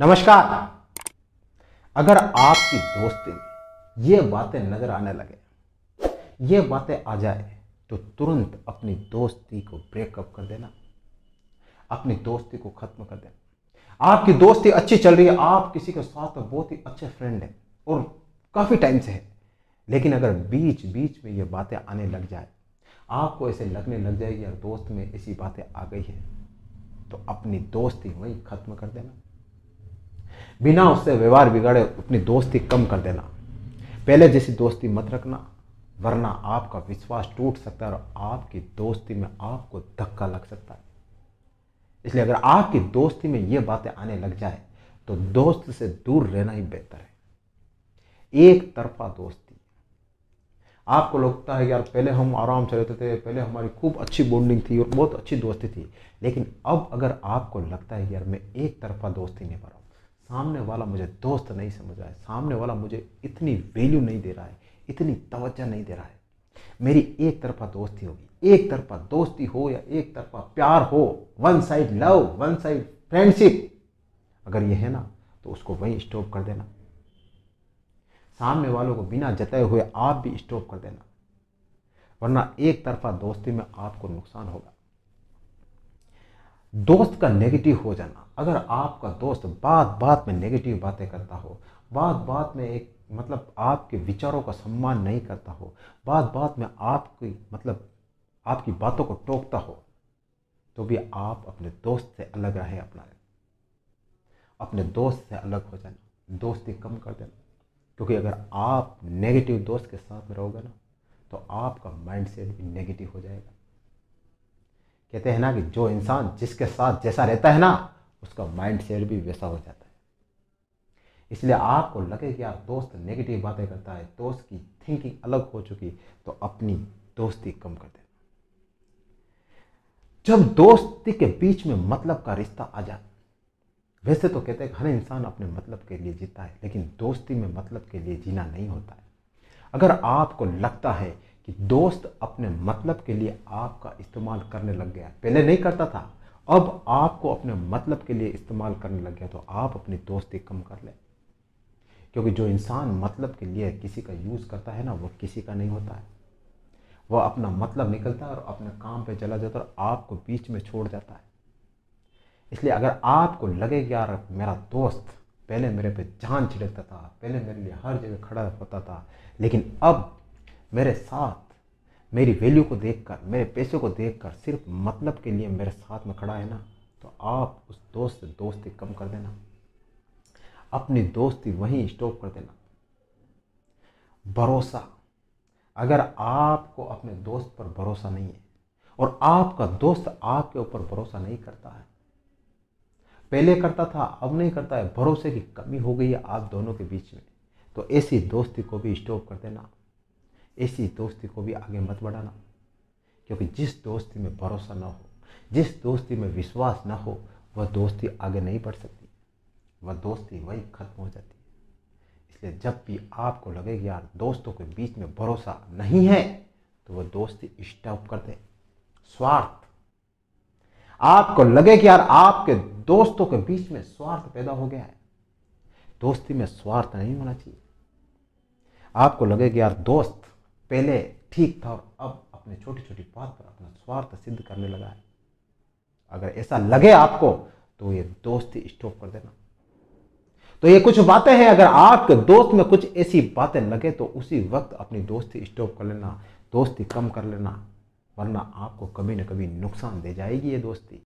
नमस्कार अगर आपकी दोस्ती में ये बातें नजर आने लगे ये बातें आ जाए तो तुरंत अपनी दोस्ती को ब्रेकअप कर देना अपनी दोस्ती को खत्म कर देना आपकी दोस्ती अच्छी चल रही है आप किसी के साथ बहुत ही अच्छे फ्रेंड हैं और काफ़ी टाइम से है लेकिन अगर बीच बीच में ये बातें आने लग जाए आपको ऐसे लगने लग जाएगी यार दोस्त में ऐसी बातें आ गई है तो अपनी दोस्ती वहीं ख़त्म कर देना बिना उससे व्यवहार बिगाड़े अपनी दोस्ती कम कर देना पहले जैसी दोस्ती मत रखना वरना आपका विश्वास टूट सकता है और आपकी दोस्ती में आपको धक्का लग सकता है इसलिए अगर आपकी दोस्ती में ये बातें आने लग जाए तो दोस्त से दूर रहना ही बेहतर है एक तरफा दोस्ती आपको लगता है यार पहले हम आराम से रहते थे पहले हमारी खूब अच्छी बॉन्डिंग थी और बहुत अच्छी दोस्ती थी लेकिन अब अगर आपको लगता है यार मैं एक तरफा दोस्ती पा रहा सामने वाला मुझे दोस्त नहीं समझ रहा है सामने वाला मुझे इतनी वैल्यू नहीं दे रहा है इतनी तवज्जा नहीं दे रहा है मेरी एक तरफा दोस्ती होगी एक तरफा दोस्ती हो या एक तरफा प्यार हो one side love one side friendship अगर ये है ना तो उसको वहीं स्टॉप कर देना सामने वालों को बिना जताए हुए आप भी स्टॉप कर देना वरना एक तरफा दोस्ती में आपको नुकसान होगा दोस्त का नेगेटिव हो जाना अगर आपका दोस्त बात बात में नेगेटिव बातें करता हो बात बात में एक मतलब आपके विचारों का सम्मान नहीं करता हो बात बात में आपकी मतलब आपकी बातों को टोकता हो तो भी आप अपने दोस्त से अलग रहें अपना अपने दोस्त से अलग हो जाना दोस्ती कम कर देना क्योंकि अगर आप नेगेटिव दोस्त के साथ में रहोगे ना तो आपका माइंडसेट भी नेगेटिव हो जाएगा कहते हैं ना कि जो इंसान जिसके साथ जैसा रहता है ना उसका माइंड सेट भी वैसा हो जाता है इसलिए आपको लगे कि यार दोस्त नेगेटिव बातें करता है दोस्त की थिंकिंग अलग हो चुकी तो अपनी दोस्ती कम कर देना जब दोस्ती के बीच में मतलब का रिश्ता आ जाता वैसे तो कहते हैं हर इंसान अपने मतलब के लिए जीता है लेकिन दोस्ती में मतलब के लिए जीना नहीं होता है अगर आपको लगता है कि दोस्त अपने मतलब के लिए आपका इस्तेमाल करने लग गया पहले नहीं करता था अब आपको अपने मतलब के लिए इस्तेमाल करने लग गया तो आप अपनी दोस्ती कम कर लें क्योंकि जो इंसान मतलब के लिए किसी का यूज़ करता है ना वो किसी का नहीं होता है वह अपना मतलब निकलता है और अपने काम पे चला जाता है और आपको बीच में छोड़ जाता है इसलिए अगर आपको लगे कि यार मेरा दोस्त पहले मेरे पे जान छिड़कता था पहले मेरे लिए हर जगह खड़ा होता था लेकिन अब मेरे साथ मेरी वैल्यू को देखकर मेरे पैसे को देखकर सिर्फ मतलब के लिए मेरे साथ में खड़ा है ना तो आप उस दोस्त से दोस्ती कम कर देना अपनी दोस्ती वहीं स्टॉप कर देना भरोसा अगर आपको अपने दोस्त पर भरोसा नहीं है और आपका दोस्त आपके ऊपर भरोसा नहीं करता है पहले करता था अब नहीं करता है भरोसे की कमी हो गई है आप दोनों के बीच में तो ऐसी दोस्ती को भी स्टॉप कर देना ऐसी दोस्ती को भी आगे मत बढ़ाना क्योंकि जिस दोस्ती में भरोसा ना हो जिस दोस्ती में विश्वास ना हो वह दोस्ती आगे नहीं बढ़ सकती वह दोस्ती वही खत्म हो जाती है इसलिए जब भी आपको लगे कि यार दोस्तों के बीच में भरोसा नहीं है तो वह दोस्ती स्टॉप कर दें स्वार्थ आपको लगे कि यार आपके दोस्तों के बीच में स्वार्थ पैदा हो गया है दोस्ती में स्वार्थ नहीं होना चाहिए आपको लगे कि यार दोस्त पहले ठीक था और अब अपने छोटी छोटी बात पर अपना स्वार्थ सिद्ध करने लगा है अगर ऐसा लगे आपको तो ये दोस्ती स्टॉप कर देना तो ये कुछ बातें हैं अगर आपके दोस्त में कुछ ऐसी बातें लगे तो उसी वक्त अपनी दोस्ती स्टॉप कर लेना दोस्ती कम कर लेना वरना आपको कभी ना कभी नुकसान दे जाएगी ये दोस्ती